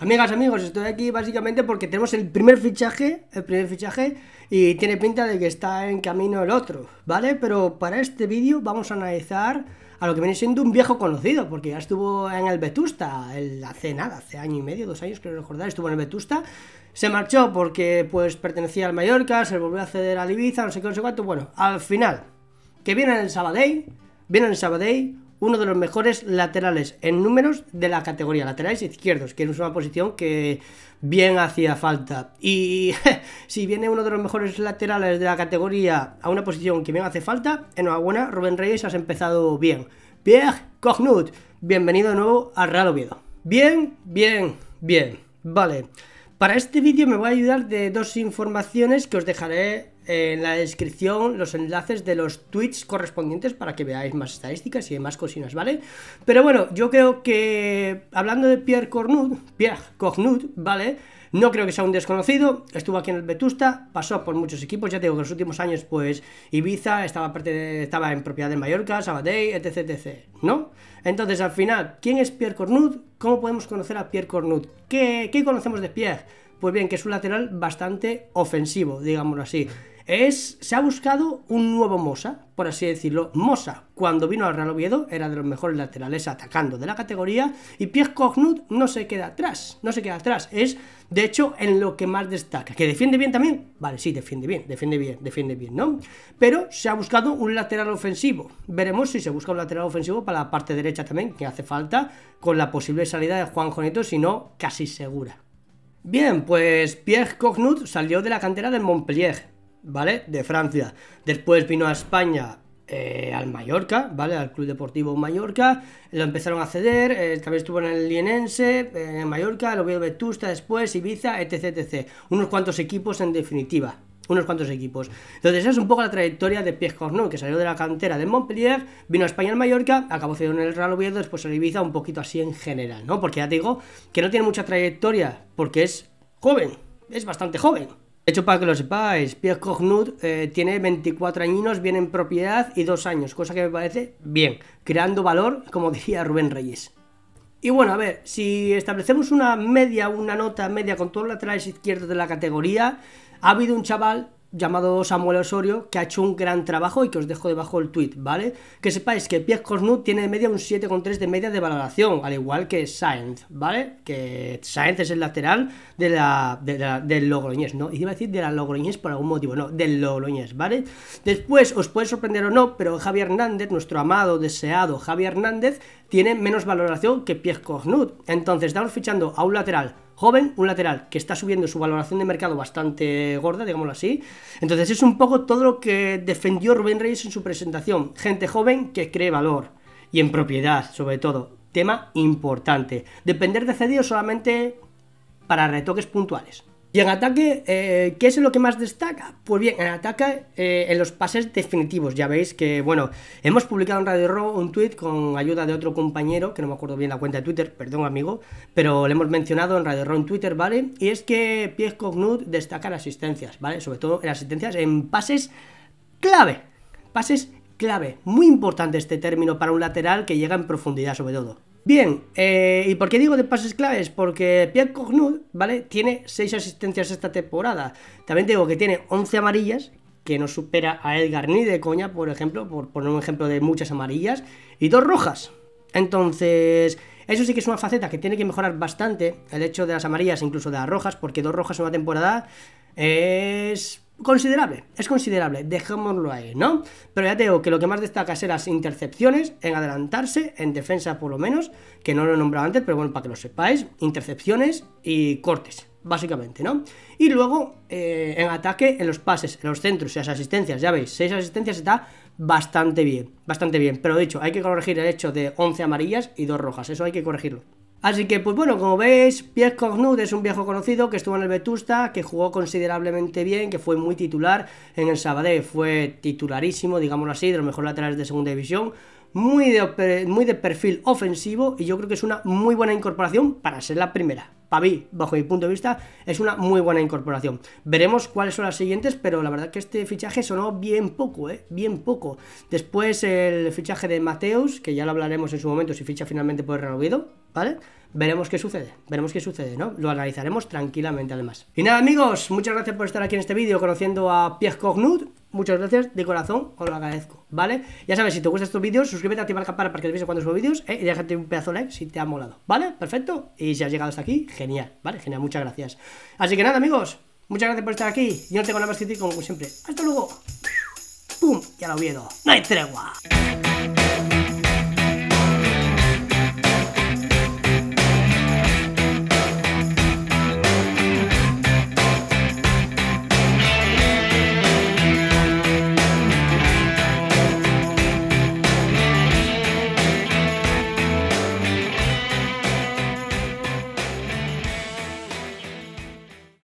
Amigas, amigos, estoy aquí básicamente porque tenemos el primer fichaje, el primer fichaje, y tiene pinta de que está en camino el otro, ¿vale? Pero para este vídeo vamos a analizar a lo que viene siendo un viejo conocido, porque ya estuvo en el Vetusta hace nada, hace año y medio, dos años, creo recordar, estuvo en el Vetusta, se marchó porque pues pertenecía al Mallorca, se volvió a ceder a Ibiza, no sé qué, no sé cuánto, bueno, al final, que viene el Sabadell, viene el Sabadell, uno de los mejores laterales en números de la categoría, laterales izquierdos, que es una posición que bien hacía falta. Y si viene uno de los mejores laterales de la categoría a una posición que bien hace falta, enhorabuena, Rubén Reyes, has empezado bien. Pierre Cognut, bienvenido de nuevo a Real Oviedo. Bien, bien, bien. Vale. Para este vídeo me voy a ayudar de dos informaciones que os dejaré en la descripción los enlaces de los tweets correspondientes para que veáis más estadísticas y demás cosinas, ¿vale? Pero bueno, yo creo que hablando de Pierre Cornut, Pierre Cornut, ¿vale? No creo que sea un desconocido, estuvo aquí en el Vetusta, pasó por muchos equipos, ya te digo que en los últimos años, pues Ibiza estaba, en propiedad de Mallorca, Sabadell, etc, ¿no? Entonces, al final, ¿quién es Pierre Cornut? ¿Cómo podemos conocer a Pierre Cornut? qué conocemos de Pierre? Pues bien, que es un lateral bastante ofensivo, digámoslo así se ha buscado un nuevo Mosa, por así decirlo. Mosa, cuando vino al Real Oviedo, era de los mejores laterales atacando de la categoría. Y Pierre Cognut no se queda atrás, no se queda atrás. Es, de hecho, en lo que más destaca. ¿Que defiende bien también? Vale, sí, defiende bien, defiende bien, defiende bien, ¿no? Pero se ha buscado un lateral ofensivo. Veremos si se busca un lateral ofensivo para la parte derecha también, que hace falta, con la posible salida de Juan Jonito, si no, casi segura. Bien, pues Pierre Cognut salió de la cantera del Montpellier ¿vale? De Francia. Después vino a España eh, al Mallorca, ¿vale? Al Club Deportivo Mallorca. Lo empezaron a ceder, eh, también estuvo en el Lienense, eh, en Mallorca, el Oviedo Vetusta después, Ibiza, etc, etc. Unos cuantos equipos en definitiva. Unos cuantos equipos. Entonces, esa es un poco la trayectoria de Pierre Cornu, que salió de la cantera de Montpellier, vino a España al Mallorca, acabó cediendo en el Real Oviedo, después en Ibiza, un poquito así en general, ¿no? Porque ya te digo que no tiene mucha trayectoria, porque es joven, es bastante joven. De hecho, para que lo sepáis, Pierre Cognut eh, tiene 24 añinos, viene en propiedad y dos años, cosa que me parece bien, creando valor, como decía Rubén Reyes. Y bueno, a ver, si establecemos una media, una nota media con todos los laterales izquierdos de la categoría, ha habido un chaval llamado Samuel Osorio, que ha hecho un gran trabajo y que os dejo debajo el tweet, ¿vale? Que sepáis que Pierre Cornut tiene de media un 7,3 de media de valoración, al igual que Sainz, ¿vale? Que Sainz es el lateral de la, del Logroñés, ¿no? Y iba a decir de la Logroñés por algún motivo, no, del Logroñés, ¿vale? Después, os puede sorprender o no, pero Javier Hernández, nuestro amado, deseado Javier Hernández, tiene menos valoración que Pierre Cornut. Entonces, estamos fichando a un lateral joven, un lateral que está subiendo su valoración de mercado bastante gorda, digámoslo así. Entonces es un poco todo lo que defendió Rubén Reyes en su presentación. Gente joven que cree valor y en propiedad, sobre todo. Tema importante. Depender de cedido solamente para retoques puntuales. Y en ataque, eh, ¿qué es lo que más destaca? Pues bien, en ataque, eh, en los pases definitivos. Ya veis que, bueno, hemos publicado en Radio Raw un tweet con ayuda de otro compañero, que no me acuerdo bien la cuenta de Twitter, perdón amigo, pero le hemos mencionado en Radio Raw en Twitter, ¿vale? Y es que Pierre Cognut destaca en asistencias, ¿vale? Sobre todo en asistencias en pases clave. Pases clave. Muy importante este término para un lateral que llega en profundidad, sobre todo. Bien, eh, ¿y por qué digo de pases claves? Porque Pierre Cognud, ¿vale? Tiene 6 asistencias esta temporada. También digo que tiene 11 amarillas, que no supera a Edgar ni de coña, por ejemplo, por poner un ejemplo de muchas amarillas, y dos rojas. Entonces, eso sí que es una faceta que tiene que mejorar bastante, el hecho de las amarillas, incluso de las rojas, porque dos rojas en una temporada es considerable, es considerable, dejémoslo ahí, ¿no? Pero ya te digo que lo que más destaca es las intercepciones, en adelantarse, en defensa por lo menos, que no lo he nombrado antes, pero bueno, para que lo sepáis, intercepciones y cortes, básicamente, ¿no? Y luego, eh, en ataque, en los pases, en los centros, en las asistencias, ya veis, seis asistencias está bastante bien, bastante bien, pero dicho, hay que corregir el hecho de 11 amarillas y dos rojas, eso hay que corregirlo. Así que, pues bueno, como veis, Pierre Cornud es un viejo conocido que estuvo en el Vetusta, que jugó considerablemente bien, que fue muy titular en el Sabadell. Fue titularísimo, digámoslo así, de los mejores laterales de segunda división. Muy muy de perfil ofensivo y yo creo que es una muy buena incorporación para ser la primera para mí, bajo mi punto de vista, es una muy buena incorporación. Veremos cuáles son las siguientes, pero la verdad que este fichaje sonó bien poco, ¿eh? Bien poco. Después el fichaje de Mateus, que ya lo hablaremos en su momento si ficha finalmente por renovido, ¿vale? Veremos qué sucede, veremos qué sucede, ¿no? Lo analizaremos tranquilamente además. Y nada amigos, muchas gracias por estar aquí en este vídeo conociendo a Pierre Cognut Muchas gracias, de corazón, os lo agradezco, ¿vale? Ya sabes, si te gustan estos vídeos, suscríbete, activa la campana para que te avise cuando subo vídeos, ¿eh? Y déjate un pedazo like si te ha molado, ¿vale? Perfecto, y si has llegado hasta aquí, genial, ¿vale? Genial, muchas gracias. Así que nada, amigos, muchas gracias por estar aquí, yo no tengo nada más que decir, como siempre. ¡Hasta luego! ¡Pum! ya lo Oviedo, ¡no hay tregua!